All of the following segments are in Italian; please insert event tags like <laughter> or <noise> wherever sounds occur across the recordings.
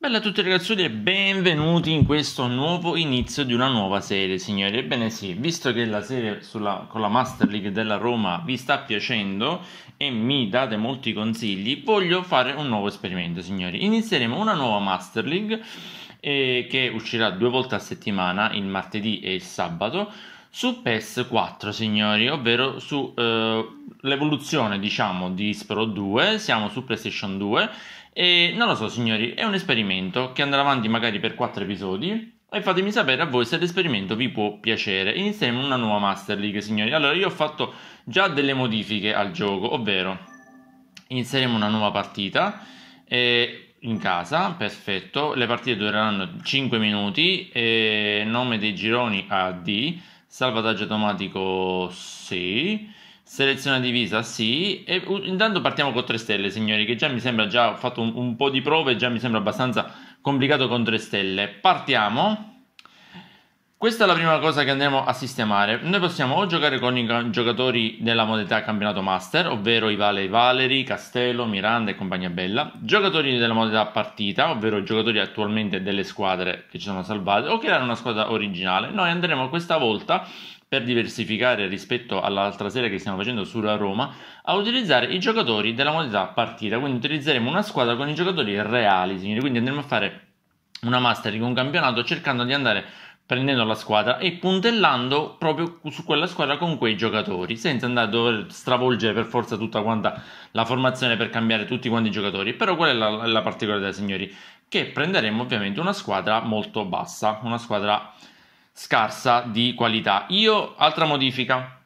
Bella a tutti ragazzuoli e benvenuti in questo nuovo inizio di una nuova serie signori Ebbene sì, visto che la serie sulla, con la Master League della Roma vi sta piacendo e mi date molti consigli Voglio fare un nuovo esperimento signori Inizieremo una nuova Master League eh, che uscirà due volte a settimana, il martedì e il sabato su PS4 signori, ovvero sull'evoluzione eh, diciamo di Spro 2, siamo su PlayStation 2 e non lo so, signori, è un esperimento che andrà avanti magari per quattro episodi. E fatemi sapere a voi se l'esperimento vi può piacere. Iniziamo una nuova Master League, signori. Allora, io ho fatto già delle modifiche al gioco, ovvero inizieremo una nuova partita. E in casa, perfetto. Le partite dureranno 5 minuti. nome dei gironi a D, salvataggio automatico sì. Seleziona divisa, sì. E intanto partiamo con 3 stelle, signori, che già mi sembra, già ho fatto un, un po' di prove, già mi sembra abbastanza complicato con 3 stelle. Partiamo. Questa è la prima cosa che andremo a sistemare. Noi possiamo o giocare con i giocatori della modalità campionato master, ovvero i Vale Valeri, Castello, Miranda e compagnia bella, giocatori della modalità partita, ovvero giocatori attualmente delle squadre che ci sono salvate, o creare una squadra originale. Noi andremo questa volta per diversificare rispetto all'altra serie che stiamo facendo sulla Roma, a utilizzare i giocatori della modalità partita. Quindi utilizzeremo una squadra con i giocatori reali, signori. Quindi andremo a fare una master con un campionato cercando di andare prendendo la squadra e puntellando proprio su quella squadra con quei giocatori, senza andare a dover stravolgere per forza tutta quanta la formazione per cambiare tutti quanti i giocatori. Però qual è la, la particolarità, signori? Che prenderemo ovviamente una squadra molto bassa, una squadra scarsa di qualità. Io, altra modifica,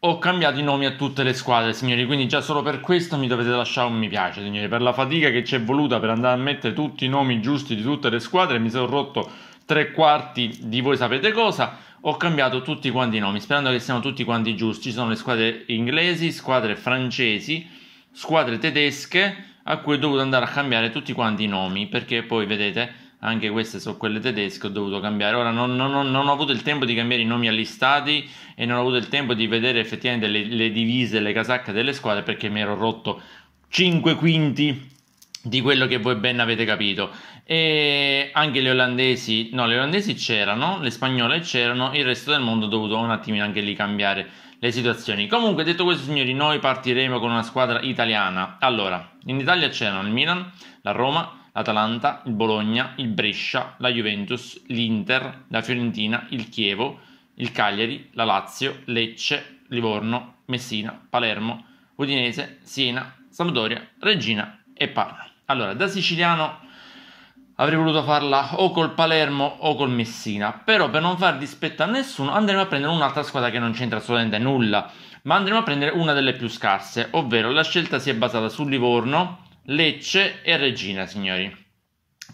ho cambiato i nomi a tutte le squadre, signori, quindi già solo per questo mi dovete lasciare un mi piace, signori, per la fatica che c'è voluta per andare a mettere tutti i nomi giusti di tutte le squadre, mi sono rotto tre quarti di voi sapete cosa, ho cambiato tutti quanti i nomi, sperando che siano tutti quanti giusti, ci sono le squadre inglesi, squadre francesi, squadre tedesche, a cui ho dovuto andare a cambiare tutti quanti i nomi, perché poi vedete anche queste sono quelle tedesche, ho dovuto cambiare. Ora non, non, non, ho avuto il tempo di cambiare i nomi agli stati e non ho avuto il tempo di vedere effettivamente le, le divise, le casacche delle squadre perché mi ero rotto 5 quinti di quello che voi ben avete capito. E anche le olandesi, no, le olandesi c'erano, le spagnole c'erano, il resto del mondo ho dovuto un attimino anche lì cambiare le situazioni. Comunque, detto questo, signori, noi partiremo con una squadra italiana. Allora, in Italia c'erano il Milan, la Roma, l'Atalanta, il Bologna, il Brescia, la Juventus, l'Inter, la Fiorentina, il Chievo, il Cagliari, la Lazio, Lecce, Livorno, Messina, Palermo, Udinese, Siena, Sampdoria, Regina e Parma. Allora, da siciliano avrei voluto farla o col Palermo o col Messina, però per non far dispetto a nessuno andremo a prendere un'altra squadra che non c'entra assolutamente nulla, ma andremo a prendere una delle più scarse, ovvero la scelta si è basata sul Livorno, Lecce e Regina, signori.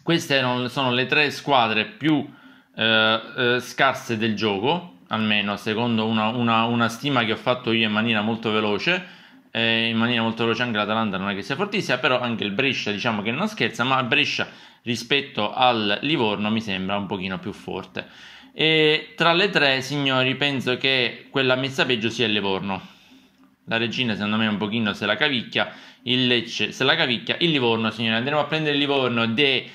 Queste erano, sono le tre squadre più eh, eh, scarse del gioco, almeno secondo una, una, una, stima che ho fatto io in maniera molto veloce. Eh, in maniera molto veloce anche l'Atalanta non è che sia fortissima, però anche il Brescia diciamo che non scherza, ma il Brescia rispetto al Livorno mi sembra un pochino più forte. E tra le tre, signori, penso che quella messa peggio sia il Livorno la regina secondo me un pochino se la cavicchia, il Lecce se la cavicchia, il Livorno signore, andremo a prendere il Livorno de...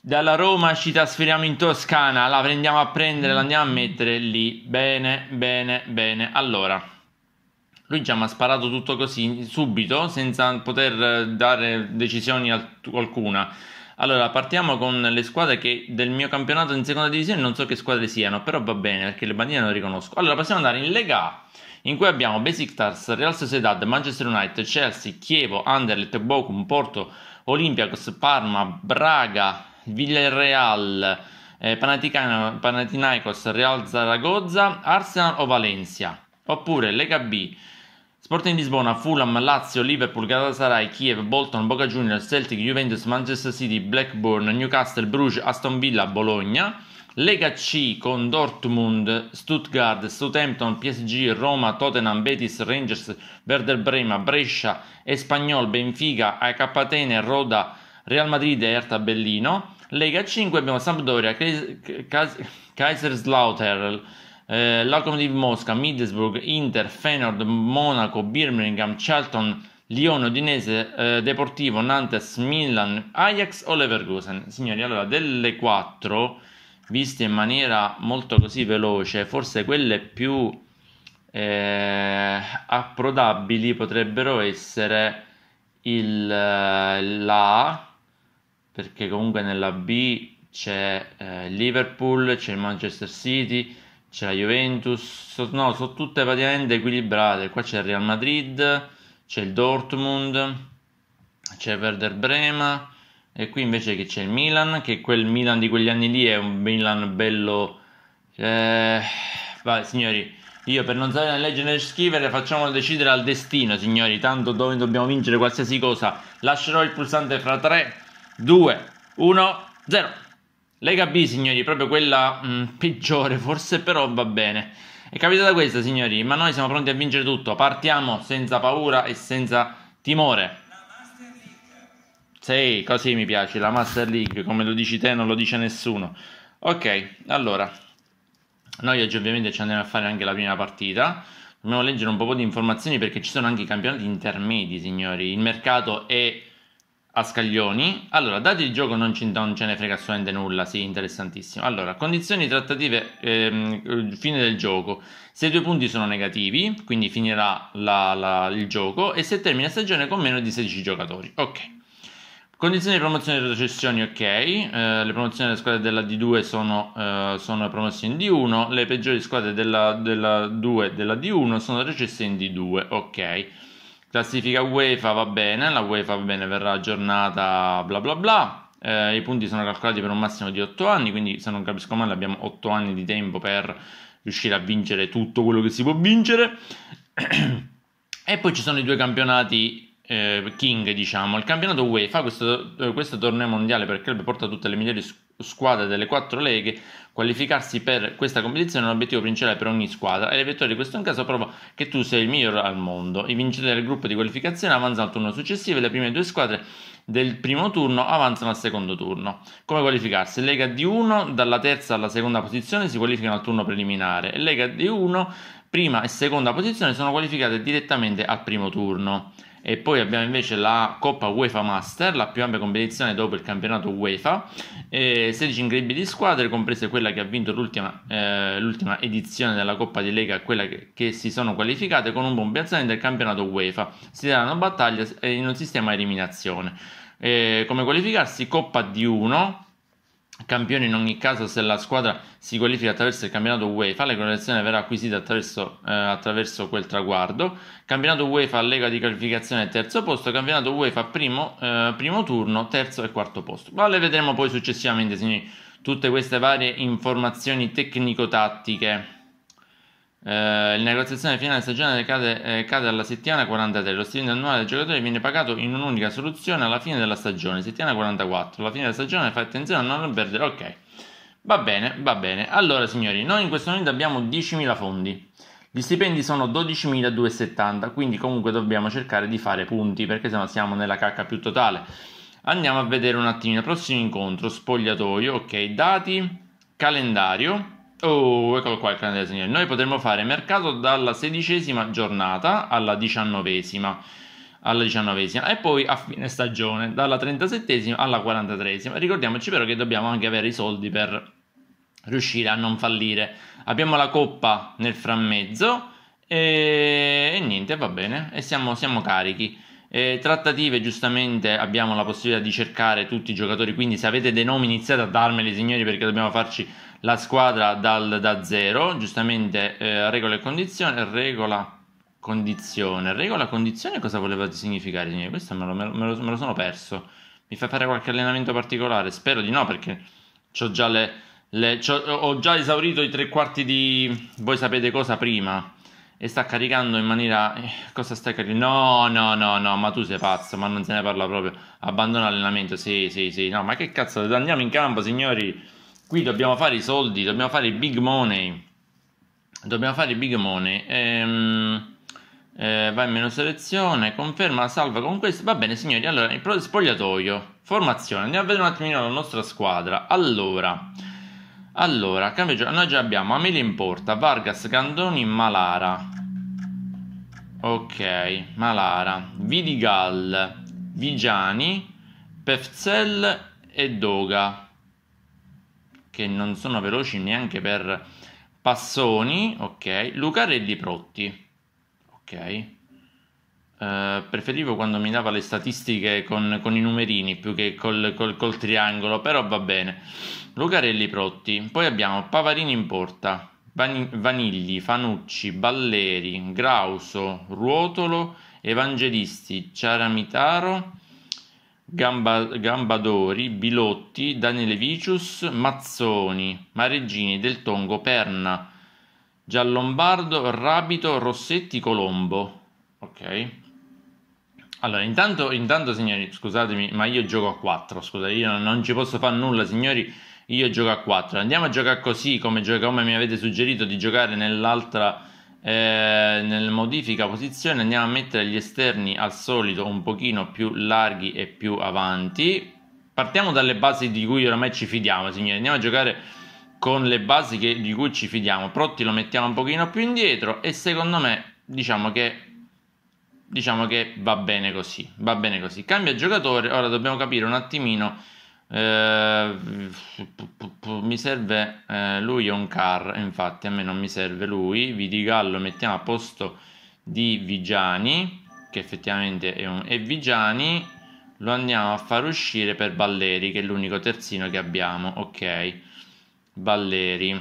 dalla Roma ci trasferiamo in Toscana, la prendiamo a prendere, la andiamo a mettere lì, bene, bene, bene, allora... Lui già mi ha sparato tutto così subito senza poter dare decisioni alcuna. Allora, partiamo con le squadre che del mio campionato in seconda divisione non so che squadre siano, però va bene perché le bandiere non le riconosco. Allora, possiamo andare in Lega A in cui abbiamo Besiktas, Real Sociedad, Manchester United, Chelsea, Chievo, Anderlecht, Bochum, Porto, Olympiacos, Parma, Braga, Villarreal, eh, Panathinaikos, Real Zaragoza, Arsenal o Valencia. Oppure Lega B, Sporting Lisbona, Fulham, Lazio, Liverpool, Galatasaray, Kiev, Bolton, Boca Juniors, Celtic, Juventus, Manchester City, Blackburn, Newcastle, Bruges, Aston Villa, Bologna Lega C con Dortmund, Stuttgart, Southampton, PSG, Roma, Tottenham, Betis, Rangers, Werder Brema, Brescia, Espagnol, Benfica, AK Atene, Roda, Real Madrid e Erta Bellino. Lega 5 abbiamo Sampdoria, Kaiserslautern, eh, Lokomotiv Mosca, Middlesbrough, Inter, Feyenoord, Monaco, Birmingham, Charlton, Lione, Udinese, eh, Deportivo, Nantes, Milan, Ajax o Leverkusen. Signori, allora delle 4 viste in maniera molto così veloce, forse quelle più eh, approdabili potrebbero essere il, eh, la A, perché comunque nella B c'è eh, Liverpool, c'è il Manchester City, c'è la Juventus, so, no, sono tutte praticamente equilibrate. Qua c'è il Real Madrid, c'è il Dortmund, c'è Werder Brema, e qui invece che c'è il Milan, che quel Milan di quegli anni lì è un Milan bello... Eh, vai, signori, io per non sapere leggere le schive le facciamo decidere al destino, signori. Tanto dove dobbiamo vincere qualsiasi cosa. Lascerò il pulsante fra 3, 2, 1, 0. Lega B, signori, proprio quella mh, mm, peggiore, forse, però va bene. È capitata questa, signori, ma noi siamo pronti a vincere tutto. Partiamo senza paura e senza timore. Sì, così mi piace, la Master League, come lo dici te non lo dice nessuno. Ok, allora, noi oggi ovviamente ci andiamo a fare anche la prima partita. Dobbiamo leggere un po' di informazioni perché ci sono anche i campionati intermedi, signori. Il mercato è a scaglioni. Allora, dati di gioco non, ci, non ce ne frega assolutamente nulla, sì, interessantissimo. Allora, condizioni trattative, ehm, fine del gioco. Se i due punti sono negativi, quindi finirà la, la, il gioco, e se termina stagione con meno di 16 giocatori. Ok. Condizioni di promozione e retrocessioni ok, eh, le promozioni delle squadre della D2 sono, eh, sono promozioni in D1, le peggiori squadre della, della 2 della D1 sono recesse in D2, ok. Classifica UEFA va bene, la UEFA va bene, verrà aggiornata bla bla bla, eh, i punti sono calcolati per un massimo di 8 anni, quindi se non capisco male abbiamo 8 anni di tempo per riuscire a vincere tutto quello che si può vincere. <clears throat> E poi ci sono i due campionati eh, King, diciamo, il campionato UEFA, questo, eh, questo torneo mondiale per club porta tutte le migliori squadre delle quattro leghe qualificarsi per questa competizione è un obiettivo principale per ogni squadra e le vittorie di questo caso prova che tu sei il miglior al mondo. I vincitori del gruppo di qualificazione avanzano al turno successivo e le prime due squadre del primo turno avanzano al secondo turno. Come qualificarsi? Lega d 1 dalla terza alla seconda posizione si qualificano al turno preliminare, Lega d 1 prima e seconda posizione sono qualificate direttamente al primo turno. E poi abbiamo invece la Coppa UEFA Master, la più ampia competizione dopo il campionato UEFA, 16 ingrebi di squadre, comprese quella che ha vinto l'ultima, eh, l'ultima edizione della Coppa di Lega, quella che, che, si sono qualificate con un buon piazzamento del campionato UEFA. Si daranno battaglia in un sistema a eliminazione. Eh, come qualificarsi? Coppa di 1 campione in ogni caso se la squadra si qualifica attraverso il campionato UEFA la l'equazione verrà acquisita attraverso, eh, attraverso, quel traguardo campionato UEFA lega di qualificazione terzo posto campionato UEFA primo, eh, primo turno terzo e quarto posto ma le vedremo poi successivamente signori tutte queste varie informazioni tecnico-tattiche eh, la negoziazione finale stagione cade, eh, cade, alla settimana 43. Lo stipendio annuale del giocatore viene pagato in un'unica soluzione alla fine della stagione, settimana 44. Alla fine della stagione fai attenzione a non perdere, ok. Va bene, va bene. Allora, signori, noi in questo momento abbiamo 10.000 fondi. Gli stipendi sono 12.270, quindi comunque dobbiamo cercare di fare punti perché sennò siamo nella cacca più totale. Andiamo a vedere un attimino. Prossimo incontro, spogliatoio, ok, dati, calendario Oh, eccolo qua il calendario signori. Noi potremmo fare mercato dalla sedicesima giornata alla diciannovesima. Alla diciannovesima e poi a fine stagione, dalla trentasettesima alla 43 Ricordiamoci però che dobbiamo anche avere i soldi per riuscire a non fallire. Abbiamo la coppa nel frammezzo e, e niente, va bene, e siamo, siamo carichi. E trattative, giustamente abbiamo la possibilità di cercare tutti i giocatori, quindi se avete dei nomi iniziate a darmeli signori perché dobbiamo farci la squadra dal, da zero, giustamente eh, regola e condizione, regola condizione, regola condizione cosa voleva significare? Questo me lo, me lo, me lo sono perso, mi fa fare qualche allenamento particolare? Spero di no perché ho già, le, le, ho già esaurito i tre quarti di voi sapete cosa prima e sta caricando in maniera. Eh, cosa stai caricando? No, no, no, no, ma tu sei pazzo, ma non se ne parla proprio. Abbandona l'allenamento. Sì, sì, sì, no, ma che cazzo, andiamo in campo, signori qui dobbiamo fare i soldi, dobbiamo fare il big money, dobbiamo fare il big money, ehm, eh, va in meno selezione, conferma, salva con questo, va bene signori, allora il spogliatoio, formazione, andiamo a vedere un attimino la nostra squadra, allora, allora, cambio, noi già abbiamo Amelia in porta, Vargas, Candoni, Malara, ok, Malara, Vidigal, Vigiani, Pefzel e Doga che non sono veloci neanche per Passoni, ok, Lucarelli Protti, ok. Uh, preferivo quando mi dava le statistiche con, con i numerini più che col, col, col, triangolo, però va bene. Lucarelli Protti, poi abbiamo Pavarini in porta, Vanigli, Fanucci, Balleri, Grauso, Ruotolo, Evangelisti, Ciaramitaro Gamba, Gambadori, Bilotti, Daniele Vicius, Mazzoni, Mareggini, Del Tongo, Perna, Giallombardo, Rabito, Rossetti, Colombo. Ok. Allora, intanto, intanto, signori, scusatemi, ma io gioco a 4, scusate, io non, ci posso fare nulla, signori, io gioco a 4. Andiamo a giocare così, come, come mi avete suggerito di giocare nell'altra eh, nel modifica posizione andiamo a mettere gli esterni al solito un pochino più larghi e più avanti partiamo dalle basi di cui ormai ci fidiamo signori andiamo a giocare con le basi che, di cui ci fidiamo Protti lo mettiamo un pochino più indietro e secondo me diciamo che diciamo che va bene così va bene così cambia giocatore ora dobbiamo capire un attimino eh, mi serve eh, lui car infatti a me non mi serve lui. Vidigallo mettiamo a posto di Vigiani, che effettivamente è, un, e Vigiani. Lo andiamo a far uscire per Balleri, che è l'unico terzino che abbiamo. Ok, Balleri.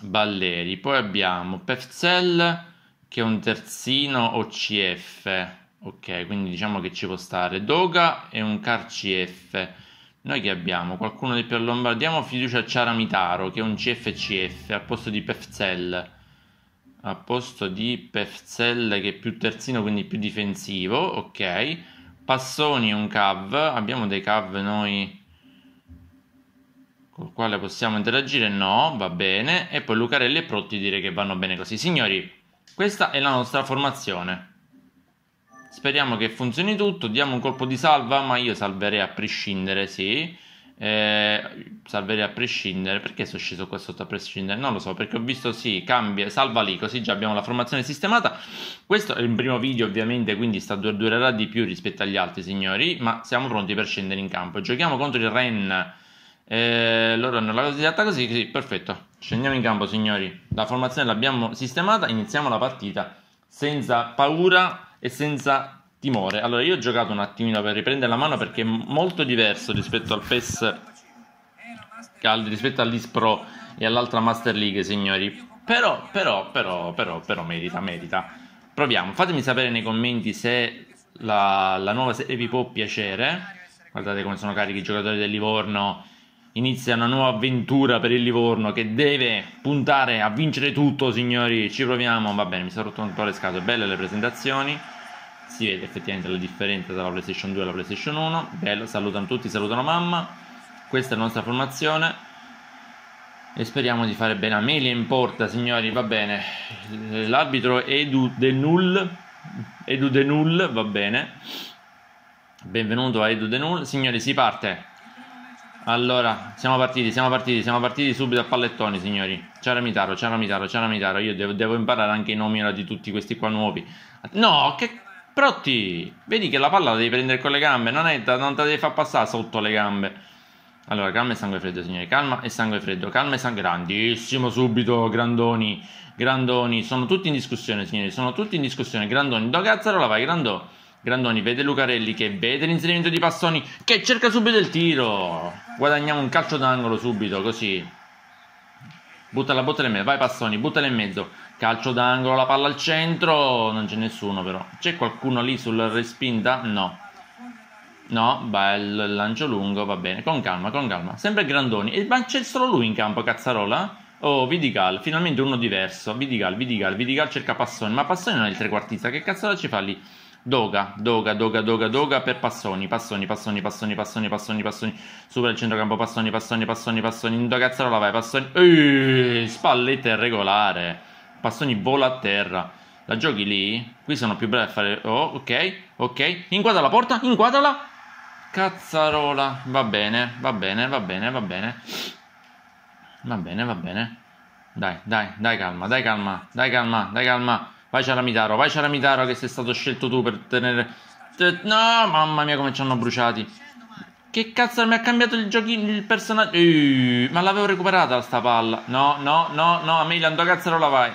Balleri. Poi abbiamo Pefzel, che è un terzino OCF. Ok, quindi diciamo che ci può stare. Doga è un car CF noi che abbiamo? Qualcuno di più a Lombardia? Diamo fiducia a Ciaramitaro, che è un CFCF, al posto di Pefzel. A posto di Pefzel, che è più terzino, quindi più difensivo, ok. Passoni è un cav, abbiamo dei cav noi col quale possiamo interagire? No, va bene. E poi Lucarelli e Protti direi che vanno bene così. Signori, questa è la nostra formazione. Speriamo che funzioni tutto. Diamo un colpo di salva, ma io salverei a prescindere, sì. Eh, salverei a prescindere. Perché sono sceso qua sotto a prescindere? Non lo so, perché ho visto sì, cambia, salva lì, così già abbiamo la formazione sistemata. Questo è il primo video, ovviamente, quindi sta, durerà di più rispetto agli altri, signori. Ma siamo pronti per scendere in campo. Giochiamo contro il Ren. Eh, loro hanno la cosa disatta così, così, perfetto. Scendiamo in campo, signori. La formazione l'abbiamo sistemata, iniziamo la partita senza paura e senza timore. Allora, io ho giocato un attimino per riprendere la mano perché è molto diverso rispetto al PES, rispetto all'ISPRO e all'altra Master League, signori. Però, però, però, però, però merita, merita. Proviamo, fatemi sapere nei commenti se la, la nuova serie vi può piacere. Guardate come sono carichi i giocatori del Livorno inizia una nuova avventura per il Livorno che deve puntare a vincere tutto, signori. Ci proviamo. Va bene, mi sono rotto un po' le scatole. Belle le presentazioni. Si vede effettivamente la differenza tra la PlayStation 2 e la PlayStation 1. Bello, salutano tutti, salutano mamma. Questa è la nostra formazione. E speriamo di fare bene. Amelia in porta, signori, va bene. L'arbitro Edu De Null. Edu De Null, va bene. Benvenuto a Edu De Null. Signori, si parte. Allora, siamo partiti, siamo partiti, siamo partiti subito a pallettoni, signori. Ciao ciao Ciaramitaro, Ciaramitaro, Ciaramitaro. Io devo, devo imparare anche i nomi ora di tutti questi qua nuovi. No, che... Protti, vedi che la palla la devi prendere con le gambe, non, è, non te la devi far passare sotto le gambe. Allora, calma e sangue freddo, signori, calma e sangue freddo, calma e sangue... Grandissimo subito, Grandoni, Grandoni. Sono tutti in discussione, signori, sono tutti in discussione. Grandoni, do cazzarola vai, Grandoni. Grandoni vede Lucarelli che vede l'inserimento di Passoni che cerca subito il tiro. Guadagniamo un calcio d'angolo subito così. Butta la bottella in mezzo, vai Passoni, buttala in mezzo. Calcio d'angolo, la palla al centro, non c'è nessuno però. C'è qualcuno lì sulla respinta? No. No, bello il lancio lungo, va bene, con calma, con calma. Sempre Grandoni, e, ma c'è solo lui in campo, Cazzarola? Oh, Vidigal, finalmente uno diverso. Vidigal, Vidigal, Vidigal cerca Passoni, ma Passoni non è il trequartista, che cazzo ci fa lì? Doga, Doga, Doga, Doga, Doga per Passoni, Passoni, Passoni, Passoni, Passoni, Passoni, Passoni, supera il centrocampo, Passoni, Passoni, Passoni, Passoni, in Cazzarola vai, Passoni, Ehi, spalletta irregolare, Passoni vola a terra, la giochi lì? Qui sono più bravi a fare, oh, ok, ok, inquadra la porta, inquadrala, Cazzarola, va bene, va bene, va bene, va bene, va bene, va bene, dai, dai, dai calma, dai calma, dai calma, dai calma. Vai Ciaramitaro, vai Ciaramitaro che sei stato scelto tu per tenere... No, mamma mia come ci hanno bruciati. Che cazzo mi ha cambiato il giochino, il personaggio... Uh, ma l'avevo recuperata sta palla. No, no, no, no, Amelia, ando cazzo la vai.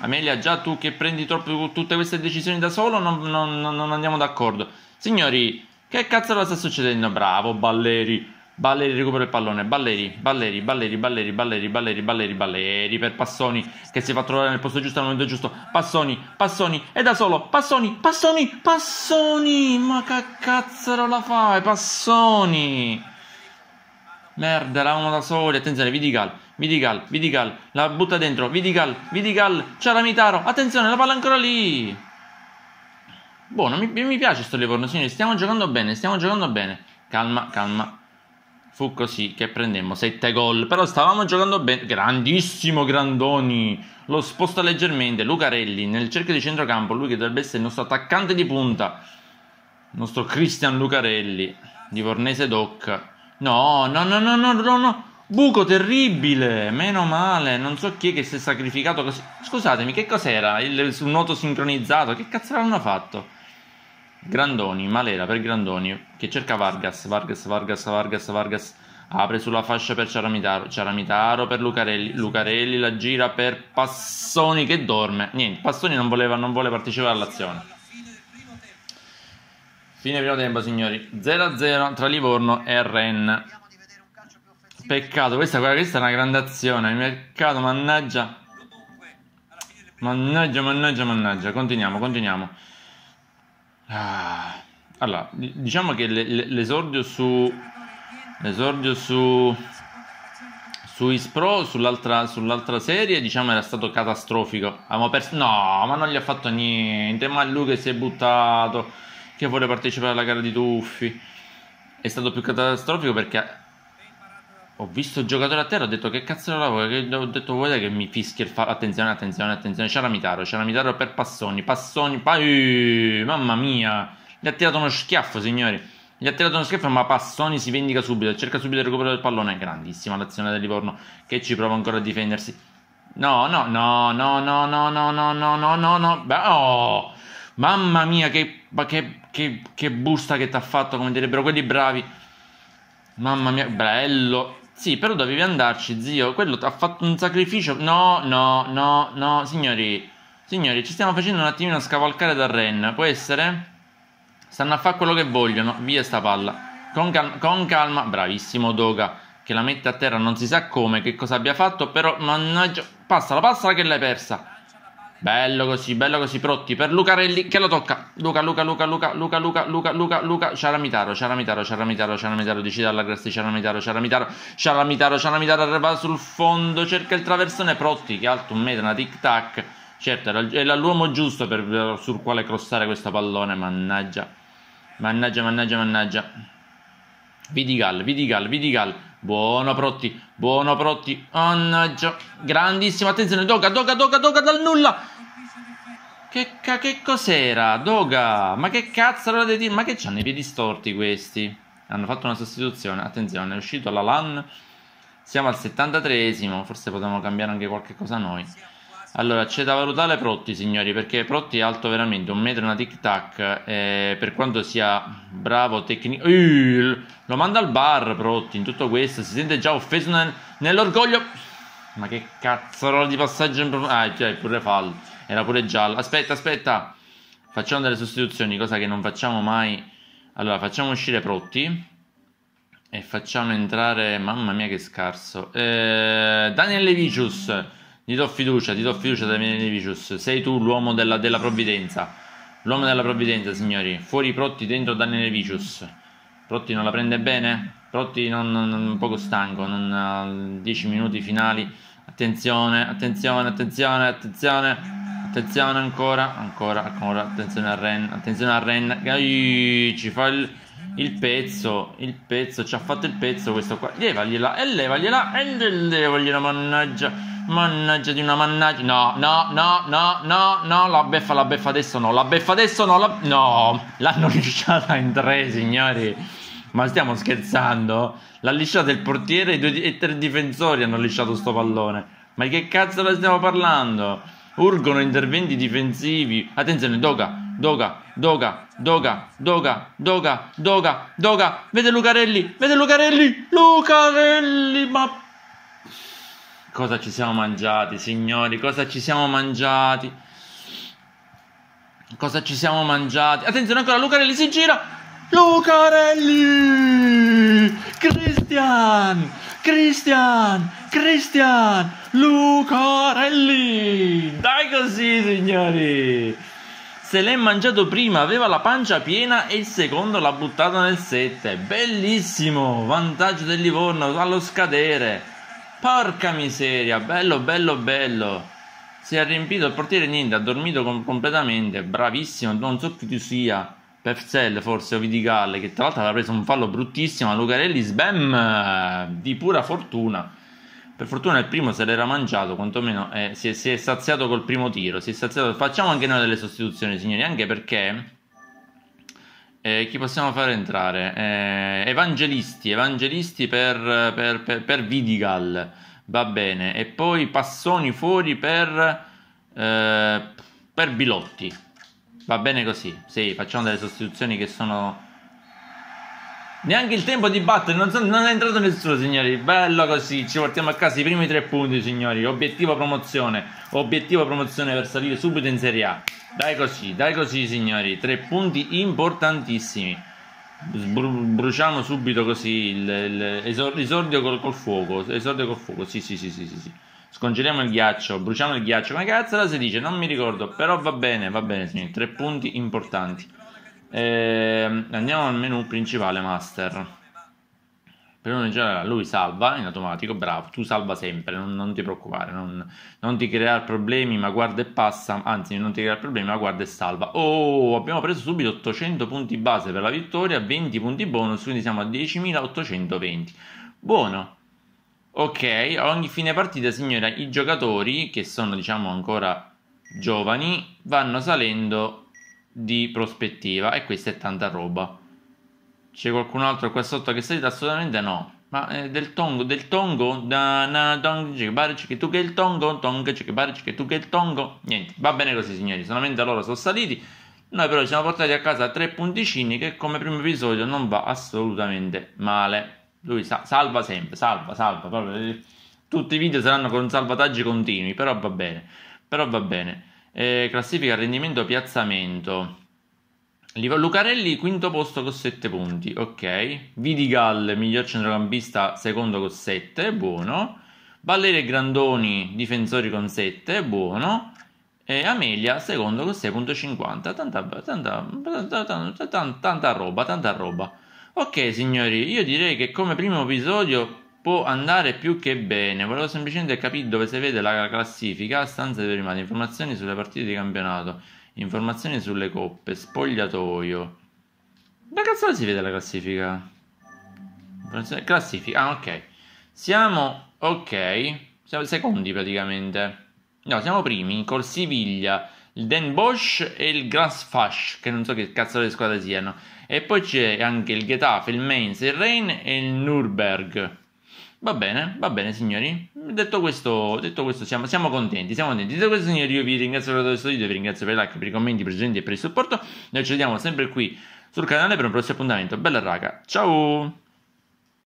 Amelia, già tu che prendi troppo, tutte queste decisioni da solo non, non, non andiamo d'accordo. Signori, che cazzo sta succedendo? Bravo, Balleri. Balleri recupera il pallone, Balleri, Balleri, Balleri, Balleri, Balleri, Balleri, Balleri, Balleri per Passoni che si fa trovare nel posto giusto al momento giusto. Passoni, Passoni, è da solo, Passoni, Passoni, Passoni, ma che cazzaro la fai, Passoni. Merda, eravamo da soli, attenzione, Vidigal, Vidigal, Vidigal, la butta dentro, Vidigal, Vidigal, c'è la Mitaro, attenzione, la palla ancora lì. Buono, boh, mi, mi piace sto Livorno, signori, stiamo giocando bene, stiamo giocando bene. Calma, calma, fu così che prendemmo 7 gol. Però stavamo giocando bene. Grandissimo Grandoni. Lo sposta leggermente. Lucarelli nel cerchio di centrocampo. Lui che dovrebbe essere il nostro attaccante di punta. Il nostro Cristian Lucarelli. Di Vornese Doc. No, no, no, no, no, no, no. Buco terribile. Meno male. Non so chi è che si è sacrificato così. Scusatemi, che cos'era? Il, il noto sincronizzato. Che cazzo l'hanno fatto? Grandoni, Malera per Grandoni che cerca Vargas, Vargas, Vargas, Vargas, Vargas, apre sulla fascia per Ciaramitaro, Ciaramitaro per Lucarelli, Lucarelli la gira per Passoni che dorme, niente, Passoni non, voleva, non vuole partecipare all'azione. Fine primo tempo signori, 0-0 tra Livorno e Ren. Peccato, questa, questa è una grande azione, il mercato mannaggia. Mannaggia, mannaggia, mannaggia, continuiamo, continuiamo. Ah, allora, diciamo che l'esordio su l'esordio su su Ispro sull'altra, sull'altra serie diciamo era stato catastrofico Abbiamo perso no ma non gli ha fatto niente ma è lui che si è buttato che vuole partecipare alla gara di tuffi è stato più catastrofico perché ho visto il giocatore a terra, ho detto che cazzo lavora, che, ho detto vuoi che mi fischia il fa... Attenzione, attenzione, attenzione, c'era Mitaro, c'era Mitaro per Passoni, Passoni, poi, mamma mia, gli ha tirato uno schiaffo signori, gli ha tirato uno schiaffo ma Passoni si vendica subito, cerca subito di recuperare il pallone, grandissima l'azione del Livorno che ci prova ancora a difendersi. No, no, no, no, no, no, no, no, no, no, no, no, oh, mamma mia che, che, che, che busta che ti ha fatto come direbbero quelli bravi. Mamma mia, bello, sì, però dovevi andarci, zio. Quello ha fatto un sacrificio. No, no, no, no, signori. Signori, ci stiamo facendo un attimino a scavalcare dal Ren. Può essere? Stanno a fare quello che vogliono. Via sta palla. Con, cal- con calma. Bravissimo Doga. Che la mette a terra non si sa come, che cosa abbia fatto. Però, mannaggia. Passala, passala che l'hai persa. Bello così, bello così, Protti per Lucarelli che lo tocca. Luca, Luca, Luca, Luca, Luca, Luca, Luca, Luca, Luca, Ciaramitaro, Ciaramitaro, Ciaramitaro, Ciaramitaro, decide alla Grassi, Ciaramitaro, Ciaramitaro, Ciaramitaro, Ciaramitaro, va sul fondo, cerca il traversone, Protti che alto un metro, una tic tac. Certo, era l'uomo giusto per, sul quale crossare questo pallone, mannaggia. Mannaggia, mannaggia, mannaggia. Vidigal, Vidigal, Vidigal. Buono Protti, buono Protti. annaggia, Grandissima attenzione. Doga, Doga, Doga, Doga dal nulla. Che, ca- che cos'era? Doga. Ma che cazzo era di... Ma che c'hanno i piedi storti questi? Hanno fatto una sostituzione. Attenzione, è uscito la LAN. Siamo al 73esimo. Forse potremmo cambiare anche qualche cosa noi. Allora, c'è da valutare Protti, signori, perché Protti è alto veramente, un metro e una tic tac, eh, per quanto sia bravo tecnico... Lo manda al bar Protti in tutto questo, si sente già offeso nel, nell'orgoglio... Ma che cazzarola di passaggio in... Ah, cioè, pure fallo, era pure giallo. Aspetta, aspetta, facciamo delle sostituzioni, cosa che non facciamo mai. Allora, facciamo uscire Protti e facciamo entrare... Mamma mia che scarso. Eh, Daniel Levicius ti do fiducia, ti do fiducia, Damiano Nevicius. Sei tu l'uomo della, della provvidenza. L'uomo della provvidenza, signori. Fuori Protti, dentro Daniele Vicius. Protti non la prende bene? Protti non, non, un poco stanco, non, 10 eh, minuti finali. Attenzione, attenzione, attenzione, attenzione. Attenzione ancora, ancora, ancora. Attenzione a Ren, attenzione a Ren. Ai, ci fa il, il, pezzo, il pezzo, ci ha fatto il pezzo questo qua. Levagliela, e levagliela, e levagliela, mannaggia. Mannaggia di una mannaggia. No, no, no, no, no, no. La beffa, la beffa adesso no. La beffa adesso no. La... No, l'hanno <laughs> lisciata in tre, signori. Ma stiamo scherzando? L'ha lisciata il portiere e, due, e tre difensori hanno lisciato sto pallone. Ma di che cazzo la stiamo parlando? Urgono interventi difensivi. Attenzione, Doga, Doga, Doga, Doga, Doga, Doga, Doga, Doga. Vede Lucarelli, vede Lucarelli, Lucarelli, ma Cosa ci siamo mangiati, signori? Cosa ci siamo mangiati? Cosa ci siamo mangiati? Attenzione ancora, Lucarelli si gira. Lucarelli! Cristian! Cristian! Cristian! Lucarelli! Dai così, signori! Se l'è mangiato prima, aveva la pancia piena e il secondo l'ha buttata nel 7. Bellissimo! Vantaggio del Livorno allo scadere. Porca miseria, bello, bello, bello. Si è riempito il portiere, niente, ha dormito com- completamente. Bravissimo, non so chi tu sia. Pefzel, forse, o Vidigalle, che tra l'altro aveva preso un fallo bruttissimo a Lucarelli. Sbam, di pura fortuna. Per fortuna il primo se l'era mangiato, quantomeno eh, si, è, si è saziato col primo tiro. Si è saziato. Facciamo anche noi delle sostituzioni, signori, anche perché eh, chi possiamo fare entrare? Eh, evangelisti, evangelisti per, per, per, per, Vidigal, va bene. E poi Passoni fuori per, eh, per Bilotti, va bene così. Sì, facciamo delle sostituzioni che sono Neanche il tempo di battere, non, so, non, è entrato nessuno, signori. Bello così, ci portiamo a casa i primi tre punti, signori. Obiettivo promozione, obiettivo promozione per salire subito in Serie A. Dai così, dai così, signori. Tre punti importantissimi. Bru- bruciamo subito così il, il esordio col, col, fuoco. Esordio col fuoco, sì, sì, sì, sì, sì. sì. Scongeliamo il ghiaccio, bruciamo il ghiaccio. Ma cazzo, la si dice? Non mi ricordo, però va bene, va bene, signori. Tre punti importanti eh, andiamo al menu principale master per non generale lui salva in automatico bravo tu salva sempre non, non ti preoccupare non, non, ti creare problemi ma guarda e passa anzi non ti creare problemi ma guarda e salva oh abbiamo preso subito 800 punti base per la vittoria 20 punti bonus quindi siamo a 10.820 buono ok ogni fine partita signora i giocatori che sono diciamo ancora giovani vanno salendo di prospettiva e questa è tanta roba. C'è qualcun altro qua sotto che salita? Assolutamente no. Ma eh, del tongo, del tongo, da na dong, che tu che il tongo, tong, che tu che il tongo. Niente, va bene così signori, solamente loro sono saliti. Noi però ci siamo portati a casa tre punticini che come primo episodio non va assolutamente male. Lui sa- salva sempre, salva, salva. Proprio. Eh, tutti i video saranno con salvataggi continui, però va bene. Però va bene. Eh, classifica rendimento piazzamento. Lucarelli quinto posto con 7 punti, ok. Vidigal miglior centrocampista secondo con 7, buono. Balleri e Grandoni difensori con 7, buono. E Amelia secondo con 6.50, tanta, tanta, tanta, tanta roba, tanta roba. Ok signori, io direi che come primo episodio può andare più che bene. Volevo semplicemente capire dove si vede la classifica, a stanza di prima, informazioni sulle partite di campionato, informazioni sulle coppe, spogliatoio. Da cazzo si vede la classifica? Classifica, ah ok. Siamo ok, siamo secondi praticamente. No, siamo primi col Siviglia, il Den Bosch e il Grasfasch, che non so che cazzo di squadre siano. E poi c'è anche il Getafe, il Mainz, il Rhein e il Nürnberg. Va bene, va bene signori. Detto questo, detto questo siamo, siamo, contenti, siamo contenti. Detto questo signori io vi ringrazio per questo video, vi ringrazio per i like, per i commenti presenti e per il supporto. Noi ci vediamo sempre qui sul canale per un prossimo appuntamento. Bella raga, ciao!